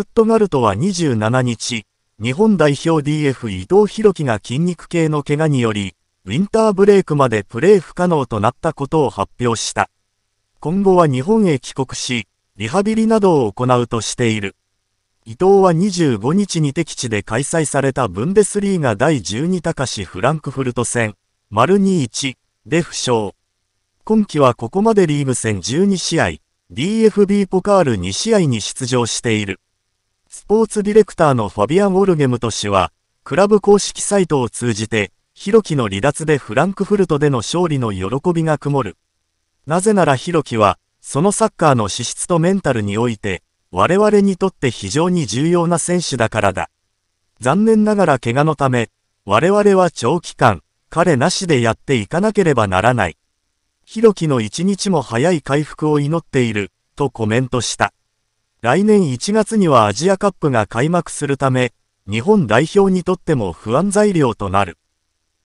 フットガルトは27日、日本代表 DF 伊藤博樹が筋肉系の怪我により、ウィンターブレイクまでプレー不可能となったことを発表した。今後は日本へ帰国し、リハビリなどを行うとしている。伊藤は25日に敵地で開催されたブンデスリーガ第12高市フランクフルト戦、丸2-1で負傷。今季はここまでリーグ戦12試合、DFB ポカール2試合に出場している。スポーツディレクターのファビアン・ウォルゲムト氏は、クラブ公式サイトを通じて、ヒロキの離脱でフランクフルトでの勝利の喜びが曇る。なぜならヒロキは、そのサッカーの資質とメンタルにおいて、我々にとって非常に重要な選手だからだ。残念ながら怪我のため、我々は長期間、彼なしでやっていかなければならない。ヒロキの一日も早い回復を祈っている、とコメントした。来年1月にはアジアカップが開幕するため、日本代表にとっても不安材料となる。